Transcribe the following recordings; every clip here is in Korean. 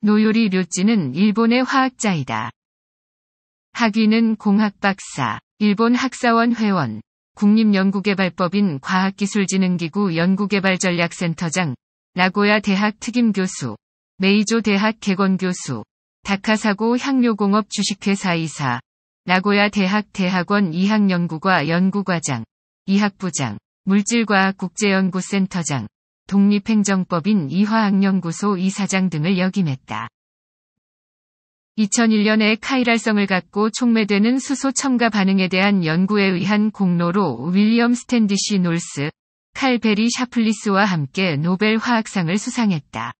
노요리 료찌는 일본의 화학자이다. 학위는 공학박사, 일본 학사원 회원, 국립연구개발법인 과학기술진흥기구 연구개발전략센터장, 나고야 대학 특임교수, 메이조 대학 개건교수, 다카사고 향료공업 주식회사 이사, 나고야 대학 대학원 이학연구과 연구과장, 이학부장, 물질과학국제연구센터장, 독립행정법인 이화학연구소 이사장 등을 역임했다. 2001년에 카이랄성을 갖고 촉매되는 수소 첨가 반응에 대한 연구에 의한 공로로 윌리엄 스탠디시 놀스, 칼 베리 샤플리스와 함께 노벨 화학상을 수상했다.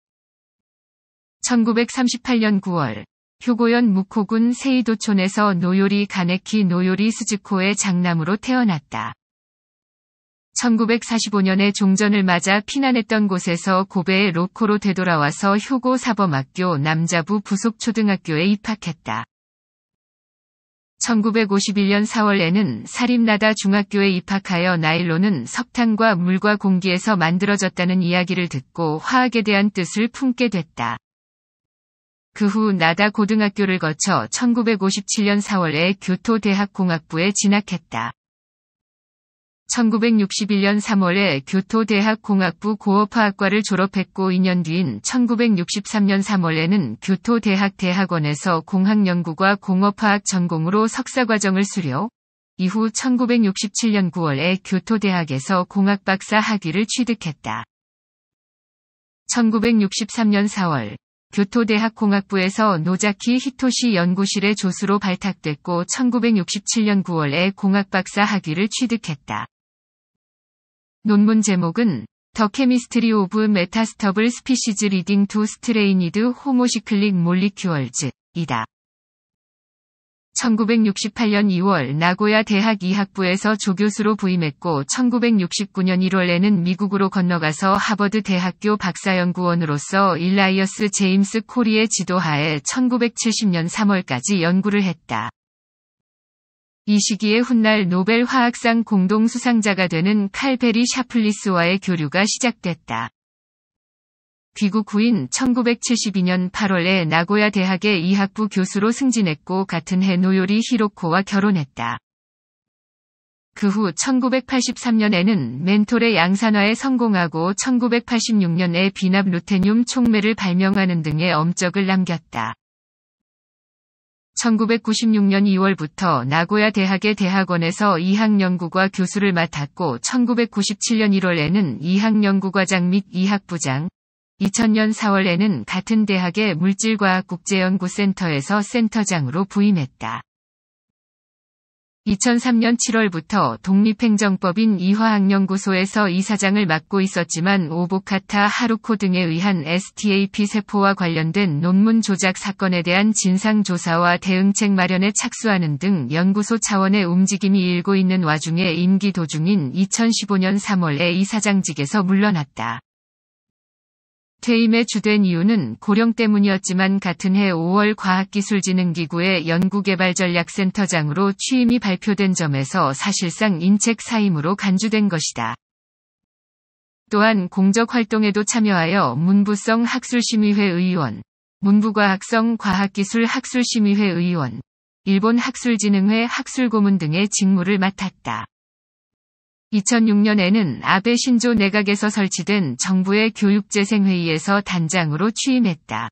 1938년 9월, 효고현 무코군 세이도촌에서 노요리 가네키 노요리 수지코의 장남으로 태어났다. 1945년에 종전을 맞아 피난했던 곳에서 고베의 로코로 되돌아와서 효고 사범학교 남자부 부속초등학교에 입학했다. 1951년 4월에는 사립나다 중학교에 입학하여 나일론은 석탄과 물과 공기에서 만들어졌다는 이야기를 듣고 화학에 대한 뜻을 품게 됐다. 그 후 나다 고등학교를 거쳐 1957년 4월에 교토대학공학부에 진학했다. 1961년 3월에 교토대학공학부 고어파학과를 졸업했고 2년 뒤인 1963년 3월에는 교토대학 대학원에서 공학연구과 공어파학 전공으로 석사과정을 수료, 이후 1967년 9월에 교토대학에서 공학박사 학위를 취득했다. 1963년 4월, 교토대학 공학부에서 노자키 히토시 연구실의 조수로 발탁됐고 1967년 9월에 공학박사 학위를 취득했다. 논문 제목은 The Chemistry of Metastable Species Leading to Strained Homocyclic Molecules 이다. 1968년 2월 나고야 대학 이학부에서 조교수로 부임했고 1969년 1월에는 미국으로 건너가서 하버드 대학교 박사연구원으로서 일라이어스 제임스 코리의 지도하에 1970년 3월까지 연구를 했다. 이 시기에 훗날 노벨 화학상 공동 수상자가 되는 칼베리 샤플리스와의 교류가 시작됐다. 귀국 후인 1972년 8월에 나고야 대학의 이학부 교수로 승진했고 같은 해 노요리 히로코와 결혼했다. 그 후 1983년에는 멘톨의 양산화에 성공하고 1986년에 비납 루테늄 촉매를 발명하는 등의 엄적을 남겼다. 1996년 2월부터 나고야 대학의 대학원에서 이학연구과 교수를 맡았고 1997년 1월에는 이학연구과장및이학부장 2000년 4월에는 같은 대학의 물질과학국제연구센터에서 센터장으로 부임했다. 2003년 7월부터 독립행정법인 이화학연구소에서 이사장을 맡고 있었지만 오보카타 하루코 등에 의한 STAP 세포와 관련된 논문 조작 사건에 대한 진상조사와 대응책 마련에 착수하는 등 연구소 차원의 움직임이 일고 있는 와중에 임기 도중인 2015년 3월에 이사장직에서 물러났다. 재임의 주된 이유는 고령 때문이었지만 같은 해 5월 과학기술진흥기구의 연구개발전략센터장으로 취임이 발표된 점에서 사실상 인책 사임으로 간주된 것이다. 또한 공적 활동에도 참여하여 문부성 학술심의회 의원, 문부과학성 과학기술 학술심의회 의원, 일본 학술진흥회 학술고문 등의 직무를 맡았다. 2006년에는 아베 신조 내각에서 설치된 정부의 교육재생회의에서 단장으로 취임했다.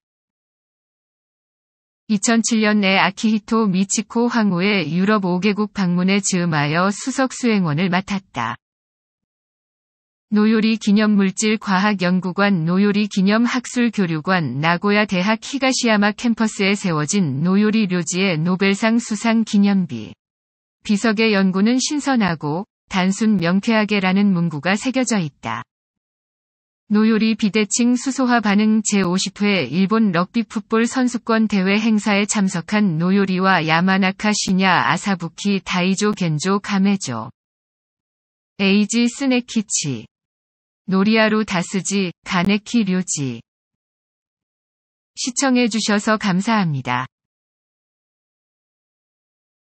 2007년에 아키히토 미치코 황후의 유럽 5개국 방문에 즈음하여 수석 수행원을 맡았다. 노요리 기념물질 과학연구관 노요리 기념학술교류관 나고야 대학 히가시야마 캠퍼스에 세워진 노요리 료지의 노벨상 수상 기념비. 비석의 연구는 신선하고 단순 명쾌하게라는 문구가 새겨져 있다. 노요리 비대칭 수소화 반응 제50회 일본 럭비 풋볼 선수권 대회 행사에 참석한 노요리와 야마나카 시냐 아사부키 다이조 겐조 가메조 에이지 스네키치 노리아루 다스지 가네키 류지 시청해주셔서 감사합니다.